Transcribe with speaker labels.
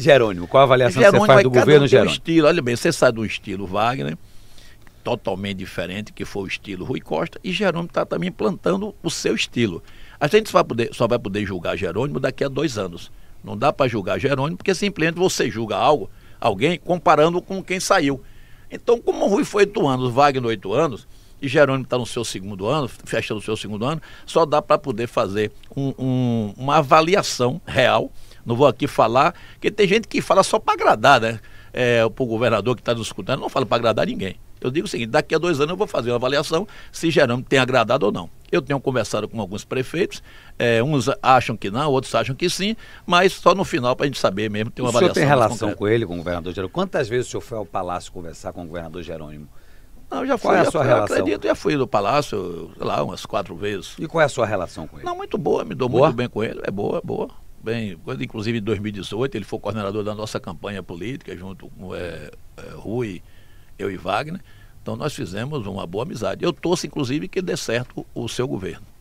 Speaker 1: Jerônimo, qual a avaliação Jerônimo que você faz do governo, um Jerônimo? estilo, olha bem, você sai de um estilo Wagner, totalmente diferente, que foi o estilo Rui Costa, e Jerônimo está também implantando o seu estilo. A gente só vai poder, só vai poder julgar Jerônimo daqui a dois anos. Não dá para julgar Jerônimo, porque simplesmente você julga algo, alguém, comparando com quem saiu. Então, como o Rui foi oito anos, Wagner oito anos, e Jerônimo está no seu segundo ano, fechando o seu segundo ano, só dá para poder fazer
Speaker 2: um, um,
Speaker 1: uma avaliação real não vou aqui falar, porque tem gente que fala só para agradar, né? É, para o governador que está nos escutando, não falo para agradar ninguém. Eu digo o seguinte: daqui a dois anos eu vou fazer uma avaliação se Jerônimo tem agradado ou não. Eu tenho conversado com alguns prefeitos, é, uns acham que não, outros acham que sim, mas só no final para a gente saber mesmo, tem uma o
Speaker 3: avaliação. O senhor tem relação com ele, com o governador Jerônimo? Quantas vezes o senhor foi ao palácio conversar com o governador Jerônimo?
Speaker 4: Não, já qual é fui, é a sua fui, relação? acredito,
Speaker 3: já fui no palácio, sei lá, umas quatro vezes. E qual é a sua relação
Speaker 1: com ele? Não, muito boa, me dou boa? muito bem com ele, é boa, boa bem. Quando, inclusive, em 2018, ele foi coordenador da nossa campanha política, junto com é, é, Rui, eu e Wagner. Então, nós fizemos uma boa amizade. Eu torço, inclusive, que dê certo o seu governo.